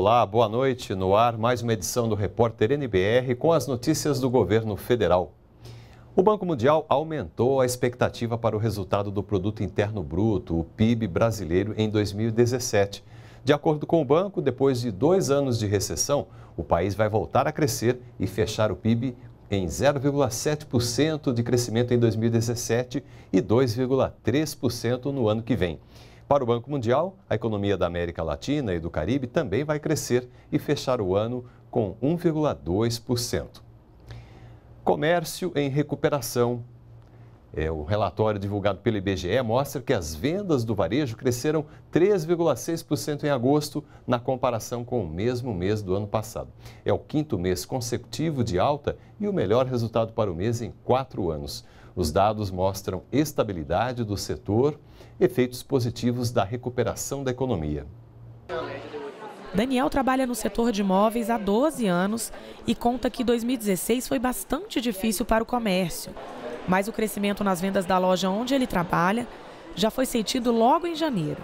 Olá, boa noite. No ar, mais uma edição do Repórter NBR com as notícias do governo federal. O Banco Mundial aumentou a expectativa para o resultado do Produto Interno Bruto, o PIB brasileiro, em 2017. De acordo com o banco, depois de dois anos de recessão, o país vai voltar a crescer e fechar o PIB em 0,7% de crescimento em 2017 e 2,3% no ano que vem. Para o Banco Mundial, a economia da América Latina e do Caribe também vai crescer e fechar o ano com 1,2%. Comércio em recuperação é, o relatório divulgado pelo IBGE mostra que as vendas do varejo cresceram 3,6% em agosto, na comparação com o mesmo mês do ano passado. É o quinto mês consecutivo de alta e o melhor resultado para o mês em quatro anos. Os dados mostram estabilidade do setor, efeitos positivos da recuperação da economia. Daniel trabalha no setor de imóveis há 12 anos e conta que 2016 foi bastante difícil para o comércio mas o crescimento nas vendas da loja onde ele trabalha já foi sentido logo em janeiro.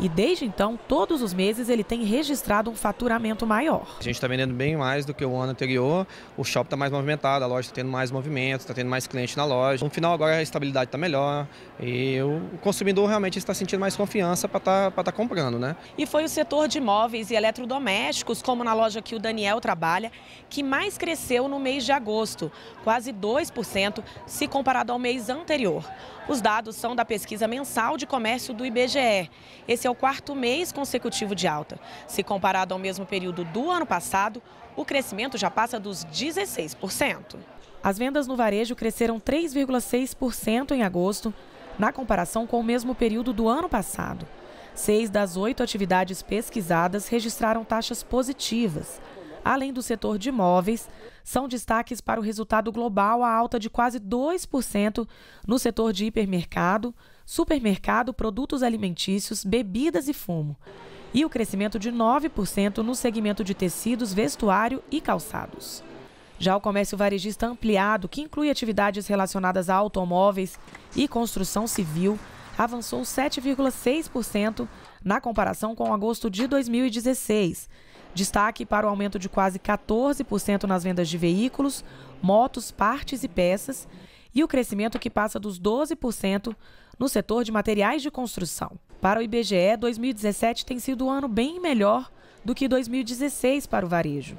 E desde então, todos os meses ele tem registrado um faturamento maior. A gente está vendendo bem mais do que o ano anterior, o shopping está mais movimentado, a loja está tendo mais movimento, está tendo mais cliente na loja. No final agora a estabilidade está melhor e o consumidor realmente está sentindo mais confiança para estar tá, tá comprando. Né? E foi o setor de móveis e eletrodomésticos, como na loja que o Daniel trabalha, que mais cresceu no mês de agosto, quase 2% se comparado ao mês anterior. Os dados são da pesquisa mensal de comércio do IBGE. Esse é o quarto mês consecutivo de alta. Se comparado ao mesmo período do ano passado, o crescimento já passa dos 16%. As vendas no varejo cresceram 3,6% em agosto, na comparação com o mesmo período do ano passado. Seis das oito atividades pesquisadas registraram taxas positivas além do setor de imóveis, são destaques para o resultado global a alta de quase 2% no setor de hipermercado, supermercado, produtos alimentícios, bebidas e fumo, e o crescimento de 9% no segmento de tecidos, vestuário e calçados. Já o comércio varejista ampliado, que inclui atividades relacionadas a automóveis e construção civil, avançou 7,6% na comparação com agosto de 2016 Destaque para o aumento de quase 14% nas vendas de veículos, motos, partes e peças e o crescimento que passa dos 12% no setor de materiais de construção. Para o IBGE, 2017 tem sido um ano bem melhor do que 2016 para o varejo.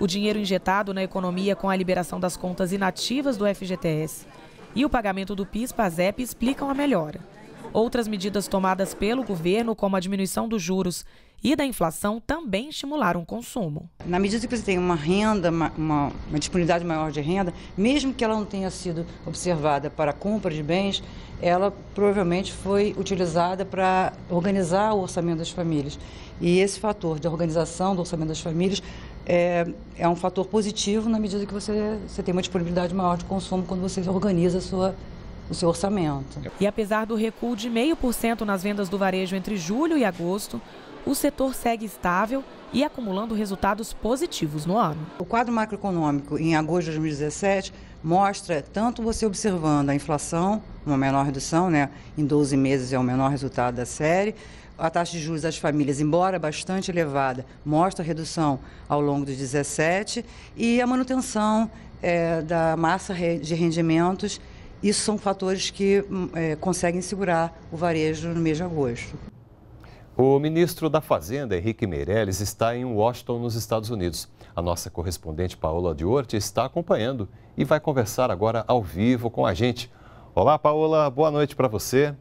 O dinheiro injetado na economia com a liberação das contas inativas do FGTS e o pagamento do PIS-PASEP explicam a melhora. Outras medidas tomadas pelo governo, como a diminuição dos juros e da inflação, também estimularam o consumo. Na medida que você tem uma renda, uma, uma, disponibilidade maior de renda, mesmo que ela não tenha sido observada para compra de bens, ela provavelmente foi utilizada para organizar o orçamento das famílias. E esse fator de organização do orçamento das famílias é, é, um fator positivo na medida que você, você tem uma disponibilidade maior de consumo quando você organiza a sua o seu orçamento. E apesar do recuo de 0,5% nas vendas do varejo entre julho e agosto, o setor segue estável e acumulando resultados positivos no ano. O quadro macroeconômico em agosto de 2017 mostra tanto você observando a inflação, uma menor redução, né, em 12 meses é o menor resultado da série, a taxa de juros das famílias, embora bastante elevada, mostra redução ao longo dos 17 e a manutenção é, da massa de rendimentos isso são fatores que hum, é, conseguem segurar o varejo no mês de agosto. O ministro da Fazenda, Henrique Meirelles, está em Washington, nos Estados Unidos. A nossa correspondente Paola Diorte está acompanhando e vai conversar agora ao vivo com a gente. Olá, Paola, boa noite para você.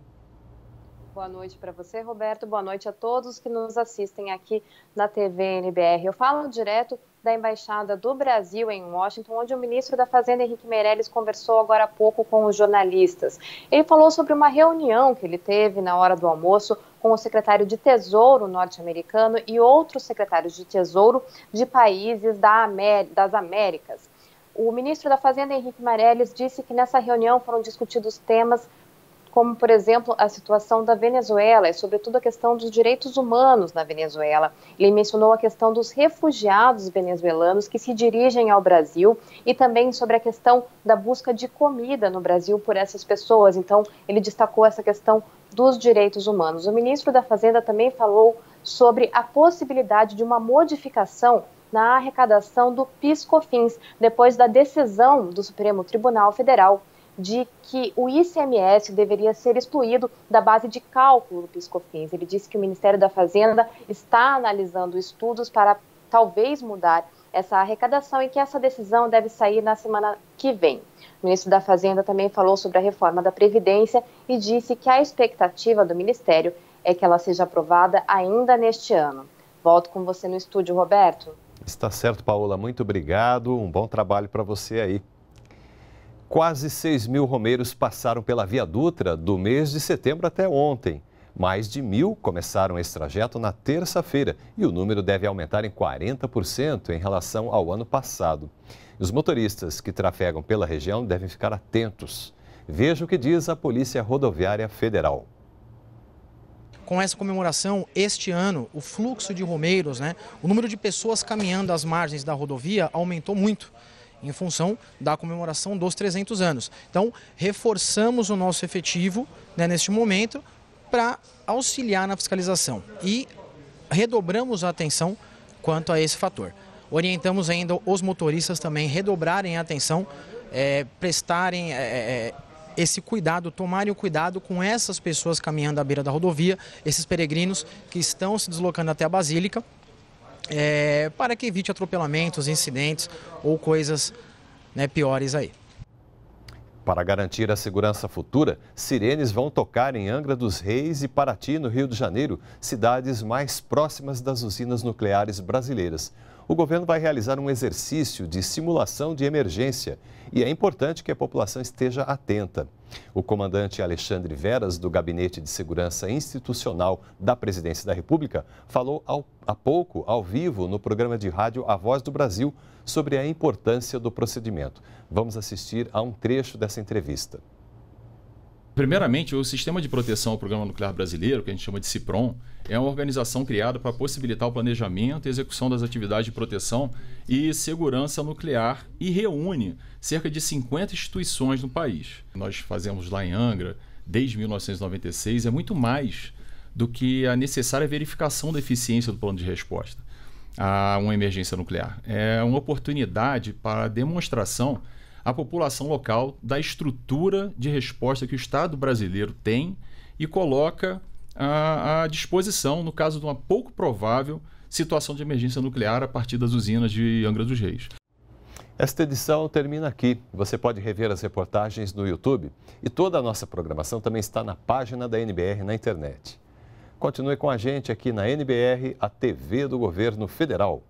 Boa noite para você, Roberto. Boa noite a todos que nos assistem aqui na TV NBR. Eu falo direto da Embaixada do Brasil em Washington, onde o ministro da Fazenda, Henrique Meirelles, conversou agora há pouco com os jornalistas. Ele falou sobre uma reunião que ele teve na hora do almoço com o secretário de Tesouro norte-americano e outros secretários de Tesouro de países da das Américas. O ministro da Fazenda, Henrique Meirelles, disse que nessa reunião foram discutidos temas como, por exemplo, a situação da Venezuela e, sobretudo, a questão dos direitos humanos na Venezuela. Ele mencionou a questão dos refugiados venezuelanos que se dirigem ao Brasil e também sobre a questão da busca de comida no Brasil por essas pessoas. Então, ele destacou essa questão dos direitos humanos. O ministro da Fazenda também falou sobre a possibilidade de uma modificação na arrecadação do PIS/COFINS depois da decisão do Supremo Tribunal Federal de que o ICMS deveria ser excluído da base de cálculo do PiscoFins. Ele disse que o Ministério da Fazenda está analisando estudos para talvez mudar essa arrecadação e que essa decisão deve sair na semana que vem. O ministro da Fazenda também falou sobre a reforma da Previdência e disse que a expectativa do ministério é que ela seja aprovada ainda neste ano. Volto com você no estúdio, Roberto. Está certo, Paola. Muito obrigado. Um bom trabalho para você aí. Quase 6 mil romeiros passaram pela Via Dutra do mês de setembro até ontem. Mais de mil começaram esse trajeto na terça-feira e o número deve aumentar em 40% em relação ao ano passado. Os motoristas que trafegam pela região devem ficar atentos. Veja o que diz a Polícia Rodoviária Federal com essa comemoração, este ano, o fluxo de romeiros, né, o número de pessoas caminhando às margens da rodovia aumentou muito em função da comemoração dos 300 anos. Então, reforçamos o nosso efetivo né, neste momento para auxiliar na fiscalização e redobramos a atenção quanto a esse fator. Orientamos ainda os motoristas também redobrarem a atenção, é, prestarem é, é, é, esse cuidado, tomarem o cuidado com essas pessoas caminhando à beira da rodovia, esses peregrinos que estão se deslocando até a Basílica é, para que evite atropelamentos, incidentes ou coisas né, piores aí. Para garantir a segurança futura, sirenes vão tocar em Angra dos Reis e Paraty, no Rio de Janeiro, cidades mais próximas das usinas nucleares brasileiras o governo vai realizar um exercício de simulação de emergência e é importante que a população esteja atenta. O comandante Alexandre Veras, do Gabinete de Segurança Institucional da Presidência da República, falou ao, há pouco, ao vivo, no programa de rádio A Voz do Brasil, sobre a importância do procedimento. Vamos assistir a um trecho dessa entrevista. Primeiramente, o Sistema de Proteção ao Programa Nuclear Brasileiro, que a gente chama de CIPROM, é uma organização criada para possibilitar o planejamento e execução das atividades de proteção e segurança nuclear e reúne cerca de 50 instituições no país. Nós fazemos lá em Angra desde 1996, é muito mais do que a necessária verificação da eficiência do plano de resposta a uma emergência nuclear. É uma oportunidade para a demonstração a população local da estrutura de resposta que o Estado brasileiro tem e coloca à, disposição no caso de uma pouco provável situação de emergência nuclear a partir das usinas de Angra dos Reis. Esta edição termina aqui. Você pode rever as reportagens no YouTube e toda a nossa programação também está na página da NBR na internet. Continue com a gente aqui na NBR, a TV do Governo Federal.